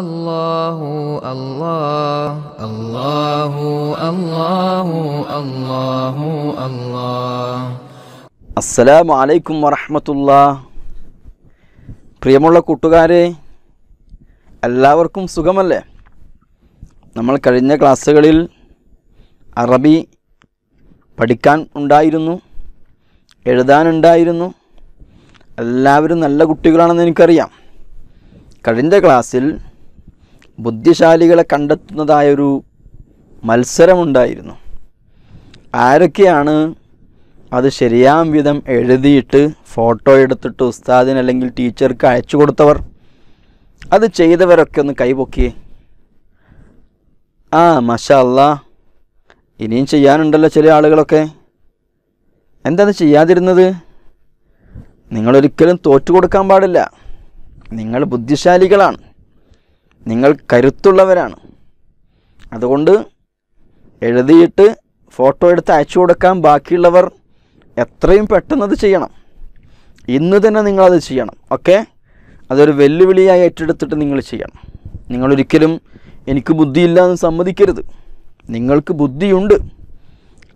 അല്ലാഹു അല്ലാഹു അല്ലാഹു അല്ലാഹു അസ്സലാമു അലൈക്കും വറഹമത്തുള്ള പ്രിയമുള്ള കൂട്ടുകാരെ എല്ലാവർക്കും സുഖമല്ലേ നമ്മൾ കഴിഞ്ഞ ക്ലാസ്സുകളിൽ അറബി പഠിക്കാൻ ഉണ്ടായിരുന്നു എഴുതാനുണ്ടായിരുന്നു എല്ലാവരും നല്ല കുട്ടികളാണെന്ന് എനിക്കറിയാം കഴിഞ്ഞ ക്ലാസ്സിൽ ബുദ്ധിശാലികളെ കണ്ടെത്തുന്നതായൊരു മത്സരമുണ്ടായിരുന്നു ആരൊക്കെയാണ് അത് ശരിയാം വിധം എഴുതിയിട്ട് ഫോട്ടോ എടുത്തിട്ട് ഉസ്താദിന് അല്ലെങ്കിൽ ടീച്ചർക്ക് അയച്ചു കൊടുത്തവർ അത് ചെയ്തവരൊക്കെ ഒന്ന് കൈപൊക്കിയേ ആ മഷാ അല്ലാ ഇനിയും ചെയ്യാനുണ്ടല്ലോ ചില ആളുകളൊക്കെ എന്താ ചെയ്യാതിരുന്നത് നിങ്ങളൊരിക്കലും തോറ്റു കൊടുക്കാൻ പാടില്ല നിങ്ങൾ ബുദ്ധിശാലികളാണ് നിങ്ങൾ കരുത്തുള്ളവരാണ് അതുകൊണ്ട് എഴുതിയിട്ട് ഫോട്ടോ എടുത്ത് അയച്ചു കൊടുക്കാൻ ബാക്കിയുള്ളവർ എത്രയും പെട്ടെന്നത് ചെയ്യണം ഇന്ന് തന്നെ നിങ്ങളത് ചെയ്യണം ഓക്കെ അതൊരു വെല്ലുവിളിയായി ഏറ്റെടുത്തിട്ട് നിങ്ങൾ ചെയ്യണം നിങ്ങളൊരിക്കലും എനിക്ക് ബുദ്ധിയില്ല എന്ന് സമ്മതിക്കരുത് നിങ്ങൾക്ക് ബുദ്ധിയുണ്ട്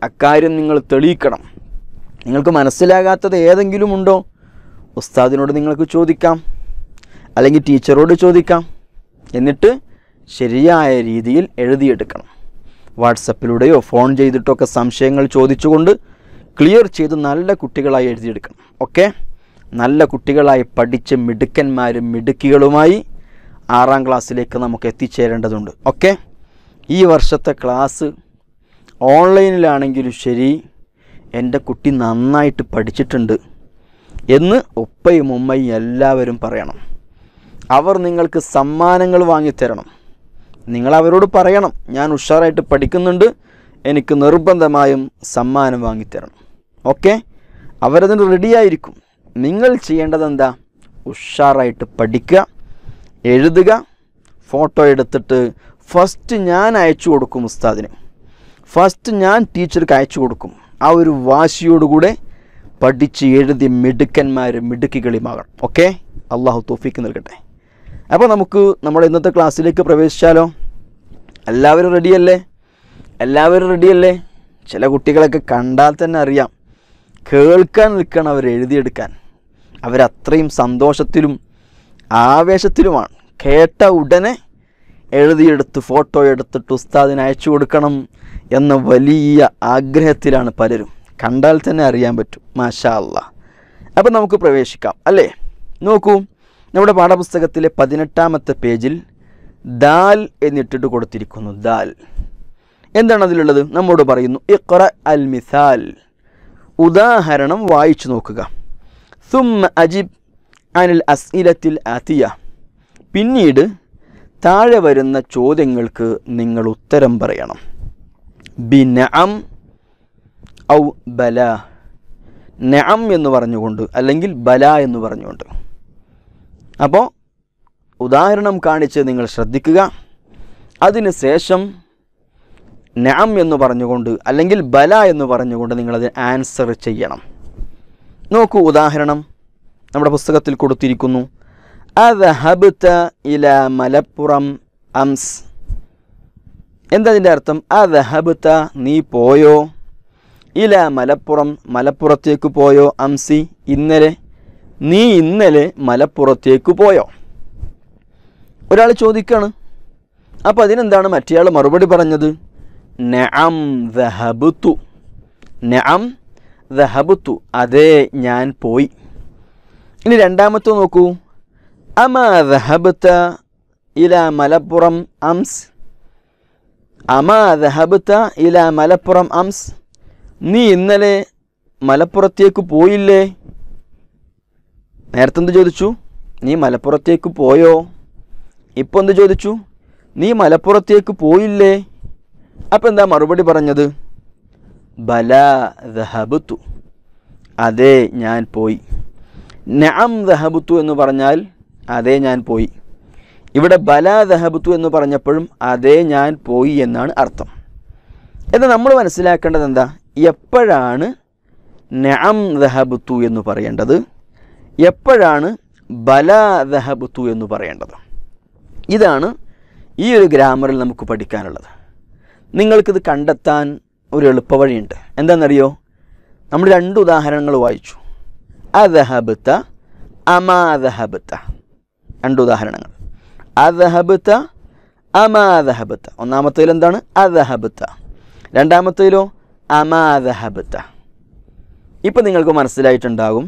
അക്കാര്യം നിങ്ങൾ തെളിയിക്കണം നിങ്ങൾക്ക് മനസ്സിലാകാത്തത് ഏതെങ്കിലും ഉണ്ടോ ഉസ്താദിനോട് നിങ്ങൾക്ക് ചോദിക്കാം അല്ലെങ്കിൽ ടീച്ചറോട് ചോദിക്കാം എന്നിട്ട് ശരിയായ രീതിയിൽ എഴുതിയെടുക്കണം വാട്സപ്പിലൂടെയോ ഫോൺ ചെയ്തിട്ടോ ഒക്കെ സംശയങ്ങൾ ചോദിച്ചുകൊണ്ട് ക്ലിയർ ചെയ്ത് നല്ല കുട്ടികളായി എഴുതിയെടുക്കണം ഓക്കെ നല്ല കുട്ടികളായി പഠിച്ച് മിടുക്കന്മാരും മിടുക്കികളുമായി ആറാം ക്ലാസ്സിലേക്ക് നമുക്ക് എത്തിച്ചേരേണ്ടതുണ്ട് ഓക്കെ ഈ വർഷത്തെ ക്ലാസ് ഓൺലൈനിലാണെങ്കിലും ശരി എൻ്റെ കുട്ടി നന്നായിട്ട് പഠിച്ചിട്ടുണ്ട് എന്ന് ഉപ്പയും ഉമ്മയും എല്ലാവരും പറയണം അവർ നിങ്ങൾക്ക് സമ്മാനങ്ങൾ വാങ്ങിത്തരണം നിങ്ങൾ അവരോട് പറയണം ഞാൻ ഉഷാറായിട്ട് പഠിക്കുന്നുണ്ട് എനിക്ക് നിർബന്ധമായും സമ്മാനം വാങ്ങിത്തരണം ഓക്കെ അവരതിന് റെഡിയായിരിക്കും നിങ്ങൾ ചെയ്യേണ്ടത് എന്താ ഉഷാറായിട്ട് പഠിക്കുക എഴുതുക ഫോട്ടോ എടുത്തിട്ട് ഫസ്റ്റ് ഞാൻ അയച്ചു കൊടുക്കും ഉസ്താദിന് ഫസ്റ്റ് ഞാൻ ടീച്ചർക്ക് അയച്ചു കൊടുക്കും ആ ഒരു വാശിയോടുകൂടെ പഠിച്ച് എഴുതി മിടുക്കന്മാർ മിടുക്കികളിമാകണം ഓക്കെ അള്ളാഹു തോഫിക്ക് നൽകട്ടെ അപ്പോൾ നമുക്ക് നമ്മുടെ ഇന്നത്തെ ക്ലാസ്സിലേക്ക് പ്രവേശിച്ചാലോ എല്ലാവരും റെഡിയല്ലേ എല്ലാവരും റെഡിയല്ലേ ചില കുട്ടികളൊക്കെ കണ്ടാൽ തന്നെ അറിയാം കേൾക്കാൻ നിൽക്കണം അവർ എഴുതിയെടുക്കാൻ അവരത്രയും സന്തോഷത്തിലും ആവേശത്തിലുമാണ് കേട്ട ഉടനെ എഴുതിയെടുത്ത് ഫോട്ടോ എടുത്തിട്ട് ഉസ്താദിന് അയച്ചു കൊടുക്കണം എന്ന വലിയ ആഗ്രഹത്തിലാണ് പലരും കണ്ടാൽ തന്നെ അറിയാൻ പറ്റും മാഷാ അല്ല അപ്പം നമുക്ക് പ്രവേശിക്കാം അല്ലേ നോക്കൂ നമ്മുടെ പാഠപുസ്തകത്തിലെ പതിനെട്ടാമത്തെ പേജിൽ ദാൽ എന്നിട്ടിട്ട് കൊടുത്തിരിക്കുന്നു ദാൽ എന്താണ് അതിലുള്ളത് നമ്മോട് പറയുന്നു ഇക്ര അൽ മിസാൽ ഉദാഹരണം വായിച്ചു നോക്കുക സുമ അജിബ് അനിൽ അസ്ഇലത്തിൽ അതിയ പിന്നീട് താഴെ വരുന്ന ചോദ്യങ്ങൾക്ക് നിങ്ങൾ ഉത്തരം പറയണം ബി നഅം ഔ ബല നഅം എന്ന് പറഞ്ഞുകൊണ്ട് അല്ലെങ്കിൽ ബല എന്ന് പറഞ്ഞുകൊണ്ട് അപ്പോൾ ഉദാഹരണം കാണിച്ച് നിങ്ങൾ ശ്രദ്ധിക്കുക അതിനുശേഷം നാം എന്ന് പറഞ്ഞുകൊണ്ട് അല്ലെങ്കിൽ ബല എന്ന് പറഞ്ഞുകൊണ്ട് നിങ്ങളത് ആൻസർ ചെയ്യണം നോക്കൂ ഉദാഹരണം നമ്മുടെ പുസ്തകത്തിൽ കൊടുത്തിരിക്കുന്നു അദഹബ്ത ഇല മലപ്പുറം അംസ് എന്തതിൻ്റെ അർത്ഥം അദഹബ്ത നീ പോയോ ഇല മലപ്പുറം മലപ്പുറത്തേക്ക് പോയോ അംസി ഇന്നലെ നീ ഇന്നലെ മലപ്പുറത്തേക്ക് പോയോ ഒരാൾ ചോദിക്കാണ് അപ്പോൾ അതിനെന്താണ് മറ്റേയാൾ മറുപടി പറഞ്ഞത് നഅം ദഹബുത്തു നഅം ദഹബുത്തു അതെ ഞാൻ പോയി ഇനി രണ്ടാമത്തെ നോക്കൂ അമ ദഹബത്ത ഇല മലപ്പുറം അംസ് അമ ദഹബത്ത ഇല മലപ്പുറം അംസ് നീ ഇന്നലെ മലപ്പുറത്തേക്ക് പോയില്ലേ നേരത്തെ എന്ത് ചോദിച്ചു നീ മലപ്പുറത്തേക്ക് പോയോ ഇപ്പോൾ എന്ത് ചോദിച്ചു നീ മലപ്പുറത്തേക്ക് പോയില്ലേ അപ്പോൾ എന്താ മറുപടി പറഞ്ഞത് ബല ദഹബുത്തു അതെ ഞാൻ പോയി നഅം ദഹബുത്തു എന്ന് പറഞ്ഞാൽ അതെ ഞാൻ പോയി ഇവിടെ ബല ദഹബുത്തു എന്ന് പറഞ്ഞപ്പോഴും അതേ ഞാൻ പോയി എന്നാണ് അർത്ഥം എന്നാൽ നമ്മൾ മനസ്സിലാക്കേണ്ടത് എന്താ എപ്പോഴാണ് നഅം ദഹബുത്തു എന്ന് പറയേണ്ടത് എപ്പോഴാണ് ബല എന്ന് പറയേണ്ടത് ഇതാണ് ഈ ഒരു ഗ്രാമറിൽ നമുക്ക് പഠിക്കാനുള്ളത് നിങ്ങൾക്കിത് കണ്ടെത്താൻ ഒരു എളുപ്പവഴിയുണ്ട് എന്താണെന്നറിയോ നമ്മൾ രണ്ട് ഉദാഹരണങ്ങൾ വായിച്ചു അദഹബുത്ത അമാദഹബുത്ത രണ്ട് ഉദാഹരണങ്ങൾ അദഹബുത്ത അമാദഹബുത്ത ഒന്നാമത്തേൽ എന്താണ് അദഹബുത്ത രണ്ടാമത്തേലോ അമാദഹബുത്ത ഇപ്പം നിങ്ങൾക്ക് മനസ്സിലായിട്ടുണ്ടാകും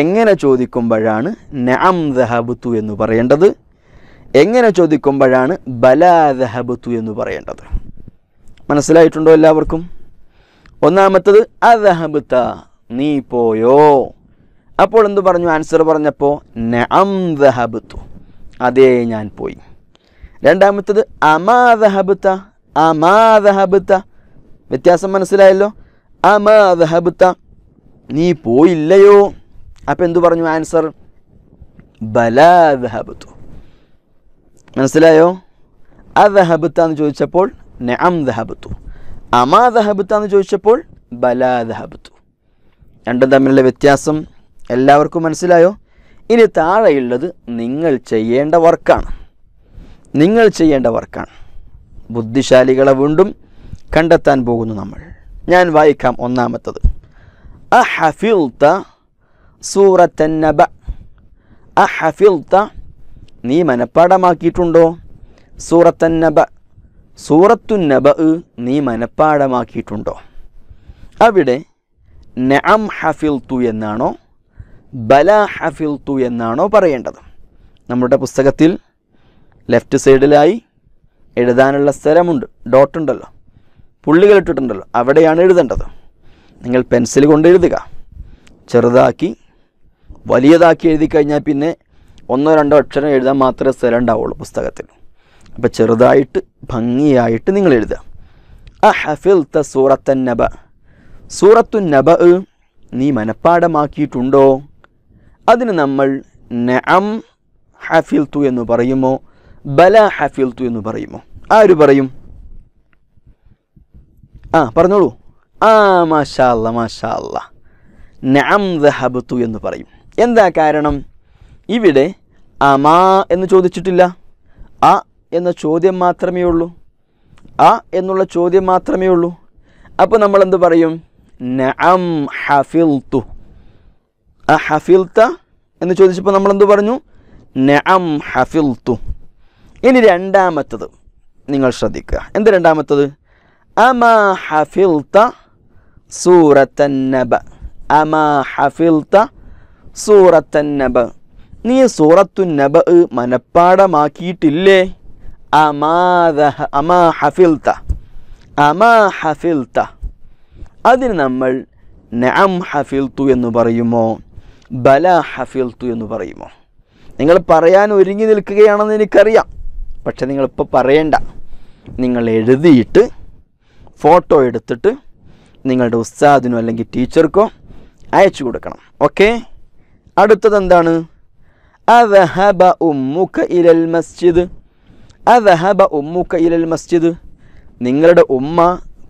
എങ്ങനെ ചോദിക്കുമ്പോഴാണ് നഅം ദഹബുത്തു എന്ന് പറയേണ്ടത് എങ്ങനെ ചോദിക്കുമ്പോഴാണ് ബലാ ദഹബുത്തു എന്ന് പറയേണ്ടത് മനസ്സിലായിട്ടുണ്ടോ എല്ലാവർക്കും ഒന്നാമത്തത് അദഹബുത്ത നീ പോയോ അപ്പോൾ എന്തു പറഞ്ഞു ആൻസർ പറഞ്ഞപ്പോൾ നഅം ദഹബുത്തു അതേ ഞാൻ പോയി രണ്ടാമത്തത് അമാ ദഹബുത്ത അമാ ദഹബുത്ത വ്യത്യാസം മനസ്സിലായല്ലോ അമാ ദഹബുത്ത നീ പോയില്ലയോ അപ്പം എന്തു പറഞ്ഞു ആൻസർ ബലാ ദഹബത്തു മനസ്സിലായോ അദഹബത്ത എന്ന് ചോദിച്ചപ്പോൾ നഅം ദഹബത്തു അമാ ദഹബത്ത എന്ന് ചോദിച്ചപ്പോൾ ബലാ ദഹബത്തു രണ്ടും തമ്മിലുള്ള വ്യത്യാസം എല്ലാവർക്കും മനസ്സിലായോ ഇനി താഴെയുള്ളത് നിങ്ങൾ ചെയ്യേണ്ട വർക്കാണ് നിങ്ങൾ ചെയ്യേണ്ട വർക്കാണ് ബുദ്ധിശാലികളെ വീണ്ടും കണ്ടെത്താൻ പോകുന്നു നമ്മൾ ഞാൻ വായിക്കാം ഒന്നാമത്തത് അ ഹഫിൽത്ത സൂറത്ത് നബ അഹഫിൽത്ത നീ മനപ്പാടമാക്കിയിട്ടുണ്ടോ സൂറത്ത് നബ സൂറത്തു നബ നീ മനപ്പാടമാക്കിയിട്ടുണ്ടോ അവിടെ നഅം ഹഫിൽത്തു എന്നാണോ ബല ഹഫിൽത്തു എന്നാണോ പറയേണ്ടത് നമ്മുടെ പുസ്തകത്തിൽ ലെഫ്റ്റ് സൈഡിലായി എഴുതാനുള്ള സ്ഥലമുണ്ട് ഡോട്ട് ഉണ്ടല്ലോ പുള്ളികൾ ഇട്ടിട്ടുണ്ടല്ലോ അവിടെയാണ് എഴുതേണ്ടത് നിങ്ങൾ പെൻസിൽ കൊണ്ട് എഴുതുക ചെറുതാക്കി വലിയതാക്കി എഴുതി കഴിഞ്ഞാൽ പിന്നെ ഒന്നോ രണ്ടോ അക്ഷരം എഴുതാൻ മാത്രമേ സ്ഥലം ഉണ്ടാവുള്ളൂ പുസ്തകത്തിൽ അപ്പോൾ ചെറുതായിട്ട് ഭംഗിയായിട്ട് നിങ്ങൾ എഴുതുക അ ഹഫിൽ ത സൂറത്തൻ നബ സൂറത്തു നബ നീ മനഃപ്പാടമാക്കിയിട്ടുണ്ടോ അതിന് നമ്മൾ നഅം ഹഫിൽ തു എന്ന് പറയുമോ ബല ഹഫിൽ തു എന്ന് പറയുമോ ആര് പറയും ആ പറഞ്ഞോളൂ ആ മാഷാ മാഷാ അല്ല നഅം ദഹബത്തു എന്ന് പറയും എന്താ കാരണം ഇവിടെ അമാ എന്ന് ചോദിച്ചിട്ടില്ല അ എന്ന ചോദ്യം മാത്രമേ ഉള്ളൂ അ എന്നുള്ള ചോദ്യം മാത്രമേ ഉള്ളൂ അപ്പോൾ നമ്മൾ എന്ത് പറയും നഅം ഹഫിൽത്തു അ ഹഫിൽത്ത എന്ന് ചോദിച്ചപ്പോൾ നമ്മൾ എന്ത് പറഞ്ഞു നഅം ഹഫിൽത്തു ഇനി രണ്ടാമത്തത് നിങ്ങൾ ശ്രദ്ധിക്കുക എന്ത് രണ്ടാമത്തത് അമാ ഹഫിൽത്ത സൂറത്തന്നബ അമാ ഹഫിൽത്ത സൂറത്തൻ നബ നീ സൂറത്തു നബ മനപ്പാടമാക്കിയിട്ടില്ലേ അമാ അമാ അതിന് നമ്മൾ നഅം ഹഫിൽത്തു എന്ന് പറയുമോ ബല ഹഫിൽത്തു എന്ന് പറയുമോ നിങ്ങൾ പറയാൻ ഒരുങ്ങി നിൽക്കുകയാണെന്ന് എനിക്കറിയാം പക്ഷെ നിങ്ങളിപ്പോൾ പറയണ്ട നിങ്ങൾ എഴുതിയിട്ട് ഫോട്ടോ എടുത്തിട്ട് നിങ്ങളുടെ ഉസ്താദിനോ അല്ലെങ്കിൽ ടീച്ചർക്കോ അയച്ചു കൊടുക്കണം ഓക്കേ അടുത്തത് എന്താണ് അദഹബ ഉമ്മുക്ക ഇലൽ മസ്ജിദ് അദഹബ ഉമ്മുക്ക ഇലൽ മസ്ജിദ് നിങ്ങളുടെ ഉമ്മ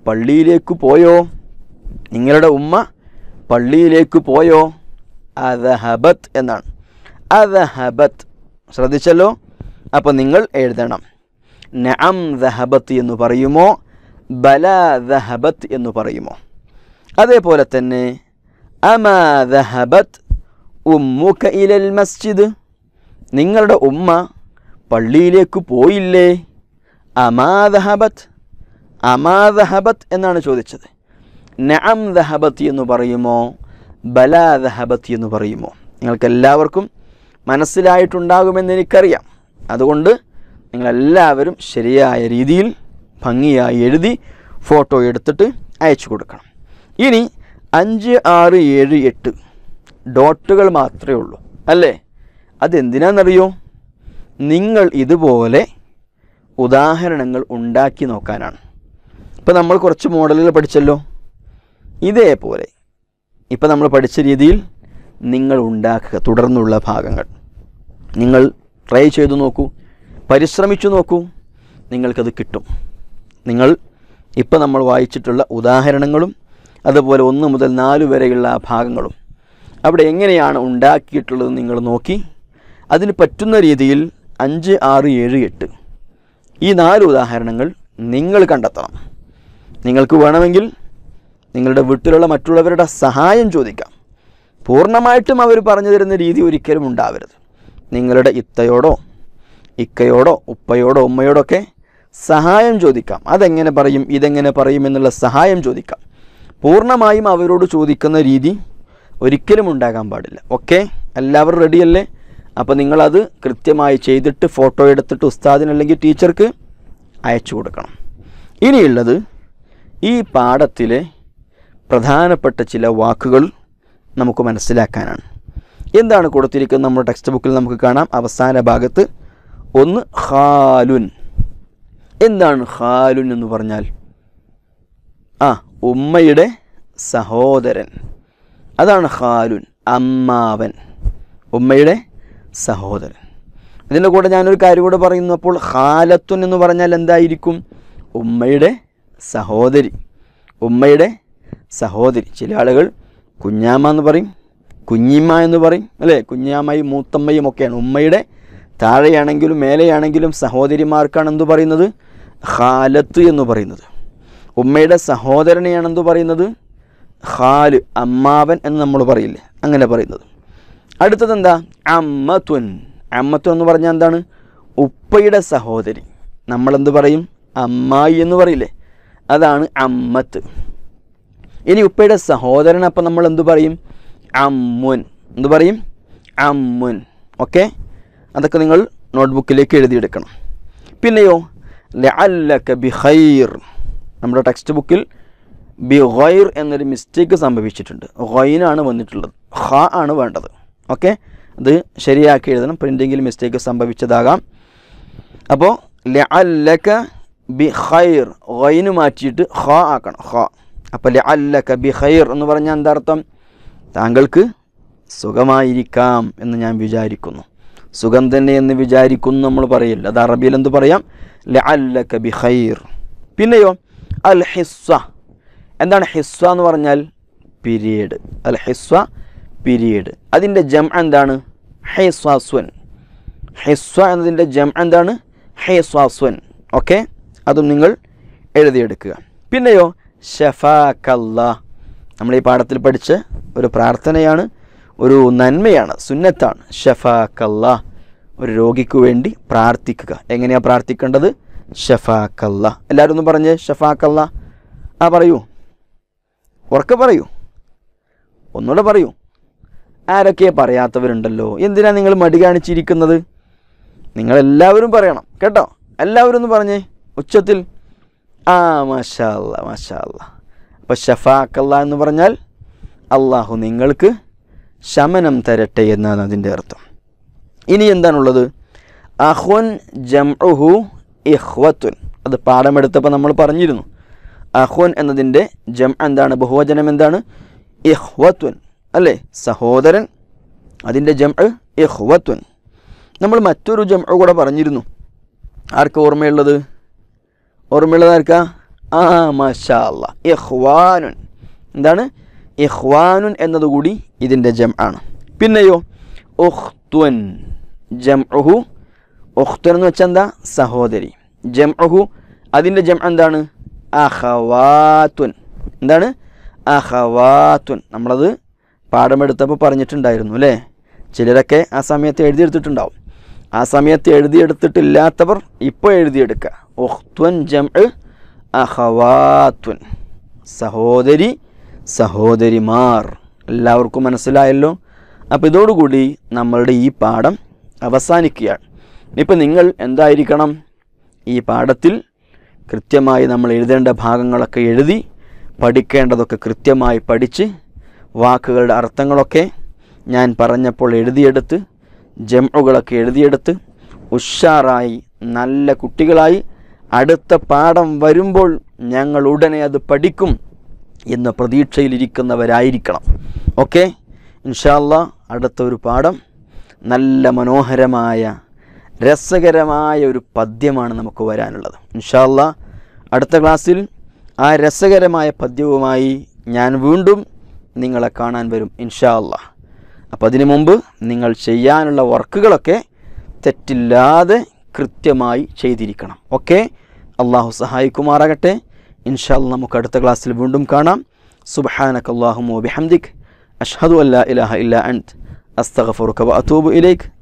പള്ളിയിലേക്ക് പോയോ നിങ്ങളുടെ ഉമ്മ പള്ളിയിലേക്ക് പോയോ അദഹബത്ത് എന്നാണ് അദഹബത്ത് ശ്രദ്ധിച്ചല്ലോ അപ്പോൾ നിങ്ങൾ എഴുതണം നഅം ദഹബത്ത് എന്ന് പറയുമോ ബല ദഹബത്ത് എന്ന് പറയുമോ അതേപോലെ തന്നെ അമ ദഹബത്ത് ഉമ്മുക്ക ഇലൽ മസ്ജിദ് നിങ്ങളുടെ ഉമ്മ പള്ളിയിലേക്ക് പോയില്ലേ അമാദഹബത്ത് അമാദഹബത്ത് എന്നാണ് ചോദിച്ചത് നഅം ദഹബത്ത് എന്ന് പറയുമോ ബലാ ദഹബത്ത് എന്ന് പറയുമോ നിങ്ങൾക്കെല്ലാവർക്കും മനസ്സിലായിട്ടുണ്ടാകുമെന്ന് എനിക്കറിയാം അതുകൊണ്ട് നിങ്ങളെല്ലാവരും ശരിയായ രീതിയിൽ ഭംഗിയായി എഴുതി ഫോട്ടോ എടുത്തിട്ട് അയച്ചു കൊടുക്കണം ഇനി അഞ്ച് ആറ് ഏഴ് എട്ട് ഡോട്ടുകൾ മാത്രമേ ഉള്ളൂ അല്ലേ അതെന്തിനാണെന്നറിയോ നിങ്ങൾ ഇതുപോലെ ഉദാഹരണങ്ങൾ ഉണ്ടാക്കി നോക്കാനാണ് ഇപ്പോൾ നമ്മൾ കുറച്ച് മോഡലുകൾ പഠിച്ചല്ലോ ഇതേപോലെ ഇപ്പോൾ നമ്മൾ പഠിച്ച രീതിയിൽ നിങ്ങൾ ഉണ്ടാക്കുക തുടർന്നുള്ള ഭാഗങ്ങൾ നിങ്ങൾ ട്രൈ ചെയ്തു നോക്കൂ പരിശ്രമിച്ചു നോക്കൂ നിങ്ങൾക്കത് കിട്ടും നിങ്ങൾ ഇപ്പോൾ നമ്മൾ വായിച്ചിട്ടുള്ള ഉദാഹരണങ്ങളും അതുപോലെ ഒന്ന് മുതൽ നാല് വരെയുള്ള ഭാഗങ്ങളും അവിടെ എങ്ങനെയാണ് ഉണ്ടാക്കിയിട്ടുള്ളത് നിങ്ങൾ നോക്കി അതിന് പറ്റുന്ന രീതിയിൽ അഞ്ച് ആറ് ഏഴ് എട്ട് ഈ നാല് ഉദാഹരണങ്ങൾ നിങ്ങൾ കണ്ടെത്തണം നിങ്ങൾക്ക് വേണമെങ്കിൽ നിങ്ങളുടെ വീട്ടിലുള്ള മറ്റുള്ളവരുടെ സഹായം ചോദിക്കാം പൂർണ്ണമായിട്ടും അവർ പറഞ്ഞു തരുന്ന രീതി ഒരിക്കലും ഉണ്ടാവരുത് നിങ്ങളുടെ ഇത്തയോടോ ഇക്കയോടോ ഉപ്പയോടോ ഉമ്മയോടോ ഒക്കെ സഹായം ചോദിക്കാം അതെങ്ങനെ പറയും ഇതെങ്ങനെ പറയും എന്നുള്ള സഹായം ചോദിക്കാം പൂർണ്ണമായും അവരോട് ചോദിക്കുന്ന രീതി ഒരിക്കലും ഉണ്ടാകാൻ പാടില്ല ഓക്കെ എല്ലാവരും റെഡിയല്ലേ അപ്പോൾ നിങ്ങളത് കൃത്യമായി ചെയ്തിട്ട് ഫോട്ടോ എടുത്തിട്ട് ഉസ്താദിന് അല്ലെങ്കിൽ ടീച്ചർക്ക് അയച്ചു കൊടുക്കണം ഇനിയുള്ളത് ഈ പാഠത്തിലെ പ്രധാനപ്പെട്ട ചില വാക്കുകൾ നമുക്ക് മനസ്സിലാക്കാനാണ് എന്താണ് കൊടുത്തിരിക്കുന്നത് നമ്മുടെ ടെക്സ്റ്റ് ബുക്കിൽ നമുക്ക് കാണാം അവസാന ഭാഗത്ത് ഒന്ന് ഹാലുൻ എന്താണ് ഹാലുൻ എന്ന് പറഞ്ഞാൽ ആ ഉമ്മയുടെ സഹോദരൻ അതാണ് ഖാലുൻ അമ്മാവൻ ഉമ്മയുടെ സഹോദരൻ ഇതിൻ്റെ കൂടെ ഞാനൊരു കാര്യം കൂടെ പറയുന്നു അപ്പോൾ ഹാലത്തുൻ എന്ന് പറഞ്ഞാൽ എന്തായിരിക്കും ഉമ്മയുടെ സഹോദരി ഉമ്മയുടെ സഹോദരി ചില ആളുകൾ കുഞ്ഞാമ്മ എന്ന് പറയും കുഞ്ഞിമ്മ എന്ന് പറയും അല്ലേ കുഞ്ഞാമ്മയും മൂത്തമ്മയും ഒക്കെയാണ് ഉമ്മയുടെ താഴെയാണെങ്കിലും മേലെയാണെങ്കിലും സഹോദരിമാർക്കാണ് എന്തു പറയുന്നത് ഹാലത്ത് എന്ന് പറയുന്നത് ഉമ്മയുടെ സഹോദരനെയാണെന്ന് പറയുന്നത് ഖാല് അമ്മാവൻ എന്ന് നമ്മൾ പറയില്ലേ അങ്ങനെ പറയുന്നത് അടുത്തത് എന്താ അമ്മത്വൻ അമ്മത്വൻ എന്ന് പറഞ്ഞാൽ എന്താണ് ഉപ്പയുടെ സഹോദരി നമ്മളെന്ത് പറയും അമ്മായി എന്ന് പറയില്ലേ അതാണ് അമ്മത്ത് ഇനി ഉപ്പയുടെ സഹോദരൻ അപ്പം നമ്മൾ എന്ത് പറയും അമ്മുൻ എന്ത് പറയും അമ്മുൻ ഓക്കെ അതൊക്കെ നിങ്ങൾ നോട്ട്ബുക്കിലേക്ക് എഴുതിയെടുക്കണം പിന്നെയോ ലഅല്ലക ബിഖൈർ നമ്മുടെ ടെക്സ്റ്റ് ബുക്കിൽ ബി ഗൈർ എന്നൊരു മിസ്റ്റേക്ക് സംഭവിച്ചിട്ടുണ്ട് ഗൈനാണ് വന്നിട്ടുള്ളത് ഹ ആണ് വേണ്ടത് ഓക്കെ അത് ശരിയാക്കി എഴുതണം പ്രിൻറ്റിങ്ങിൽ മിസ്റ്റേക്ക് സംഭവിച്ചതാകാം അപ്പോൾ ലഅല്ലക ബി ഹൈർ ഗൈന് മാറ്റിയിട്ട് ഹ ആക്കണം ഹ അപ്പോൾ ലഅല്ലക ബി ഹൈർ എന്ന് പറഞ്ഞാൽ എന്താ അർത്ഥം താങ്കൾക്ക് സുഖമായിരിക്കാം എന്ന് ഞാൻ വിചാരിക്കുന്നു സുഖം തന്നെ എന്ന് വിചാരിക്കുന്നു നമ്മൾ പറയില്ല അത് അറബിയിൽ എന്ത് പറയാം ലഅല്ലക ബി ഹൈർ പിന്നെയോ അൽ ഹിസ്വ എന്താണ് ഹിസ്വ എന്ന് പറഞ്ഞാൽ പിരീഡ് അല്ല ഹിസ്വ പിരീഡ് അതിൻ്റെ ജം എന്താണ് ഹൈസ്വാസ്വൻ ഹിസ്വ എന്നതിൻ്റെ ജം എന്താണ് ഹൈസ്വാസ്വൻ ഓക്കെ അതും നിങ്ങൾ എഴുതിയെടുക്കുക പിന്നെയോ ഷഫാഖല്ല നമ്മൾ ഈ പാഠത്തിൽ പഠിച്ച ഒരു പ്രാർത്ഥനയാണ് ഒരു നന്മയാണ് സുന്നത്താണ് ഷഫാഖല്ല ഒരു രോഗിക്ക് വേണ്ടി പ്രാർത്ഥിക്കുക എങ്ങനെയാണ് പ്രാർത്ഥിക്കേണ്ടത് ഷഫാഖല്ല എല്ലാവരും ഒന്ന് പറഞ്ഞേ ഷഫാഖല്ല ആ പറയൂ ഉറക്കെ പറയൂ ഒന്നുകൂടെ പറയൂ ആരൊക്കെ പറയാത്തവരുണ്ടല്ലോ എന്തിനാ നിങ്ങൾ മടി കാണിച്ചിരിക്കുന്നത് നിങ്ങളെല്ലാവരും പറയണം കേട്ടോ എല്ലാവരും ഒന്ന് പറഞ്ഞേ ഉച്ചത്തിൽ ആ മാഷാ അല്ല മാഷാ അപ്പോൾ ഷഫാക്കല്ല എന്ന് പറഞ്ഞാൽ അള്ളാഹു നിങ്ങൾക്ക് ശമനം തരട്ടെ എന്നാണ് അതിൻ്റെ അർത്ഥം ഇനി എന്താണുള്ളത് അഹ്വൻ ജംഹു ഇഹ്വത്തുൻ അത് പാഠമെടുത്തപ്പോൾ നമ്മൾ പറഞ്ഞിരുന്നു അഹ്വൻ എന്നതിൻ്റെ ജം എന്താണ് ബഹുവചനം എന്താണ് ഇഹ്വത്വൻ അല്ലേ സഹോദരൻ അതിൻ്റെ ജം ഇഹ്വത്വൻ നമ്മൾ മറ്റൊരു ജം കൂടെ പറഞ്ഞിരുന്നു ആർക്ക് ഓർമ്മയുള്ളത് ഓർമ്മയുള്ളത് ആർക്കാ ആ മഷാ ഇഹ്വാനുൻ എന്താണ് ഇഹ്വാനുൻ എന്നതുകൂടി ഇതിൻ്റെ ജം ആണ് പിന്നെയോ ഉഖ്ത്വൻ ജം ഉഹു എന്ന് വെച്ചാൽ എന്താ സഹോദരി ജം ഉഹു അതിൻ്റെ ജം എന്താണ് അഹവാത്തുൻ എന്താണ് അഹവാത്തുൻ നമ്മളത് പാഠമെടുത്തപ്പോൾ പറഞ്ഞിട്ടുണ്ടായിരുന്നു അല്ലേ ചിലരൊക്കെ ആ സമയത്ത് എഴുതിയെടുത്തിട്ടുണ്ടാവും ആ സമയത്ത് എഴുതിയെടുത്തിട്ടില്ലാത്തവർ ഇപ്പോൾ എഴുതിയെടുക്കുക ഒഹ്ത്വൻ ജം അഹവാത്വൻ സഹോദരി സഹോദരിമാർ എല്ലാവർക്കും മനസ്സിലായല്ലോ അപ്പോൾ ഇതോടുകൂടി നമ്മളുടെ ഈ പാഠം അവസാനിക്കുകയാണ് ഇപ്പം നിങ്ങൾ എന്തായിരിക്കണം ഈ പാഠത്തിൽ കൃത്യമായി നമ്മൾ എഴുതേണ്ട ഭാഗങ്ങളൊക്കെ എഴുതി പഠിക്കേണ്ടതൊക്കെ കൃത്യമായി പഠിച്ച് വാക്കുകളുടെ അർത്ഥങ്ങളൊക്കെ ഞാൻ പറഞ്ഞപ്പോൾ എഴുതിയെടുത്ത് ജംഉകളൊക്കെ എഴുതിയെടുത്ത് ഉഷാറായി നല്ല കുട്ടികളായി അടുത്ത പാഠം വരുമ്പോൾ ഞങ്ങൾ ഉടനെ അത് പഠിക്കും എന്ന പ്രതീക്ഷയിലിരിക്കുന്നവരായിരിക്കണം ഓക്കെ ഇൻഷാല്ല അടുത്തൊരു പാഠം നല്ല മനോഹരമായ രസകരമായ ഒരു പദ്യമാണ് നമുക്ക് വരാനുള്ളത് ഇൻഷാല്ല അടുത്ത ക്ലാസ്സിൽ ആ രസകരമായ പദ്യവുമായി ഞാൻ വീണ്ടും നിങ്ങളെ കാണാൻ വരും ഇൻഷാല്ല അപ്പോൾ അതിനു മുമ്പ് നിങ്ങൾ ചെയ്യാനുള്ള വർക്കുകളൊക്കെ തെറ്റില്ലാതെ കൃത്യമായി ചെയ്തിരിക്കണം ഓക്കെ അള്ളാഹു സഹായിക്കുമാറാകട്ടെ ഇൻഷാല്ല നമുക്ക് അടുത്ത ക്ലാസ്സിൽ വീണ്ടും കാണാം സുബഹാനക് മോബി ഹംദിഖ് അഷ്ഹദു അല്ലാ ഇലാഹ ഇല്ല അൻത് അസ്തഫറുഖ് അതൂബ് ഇലേഖ്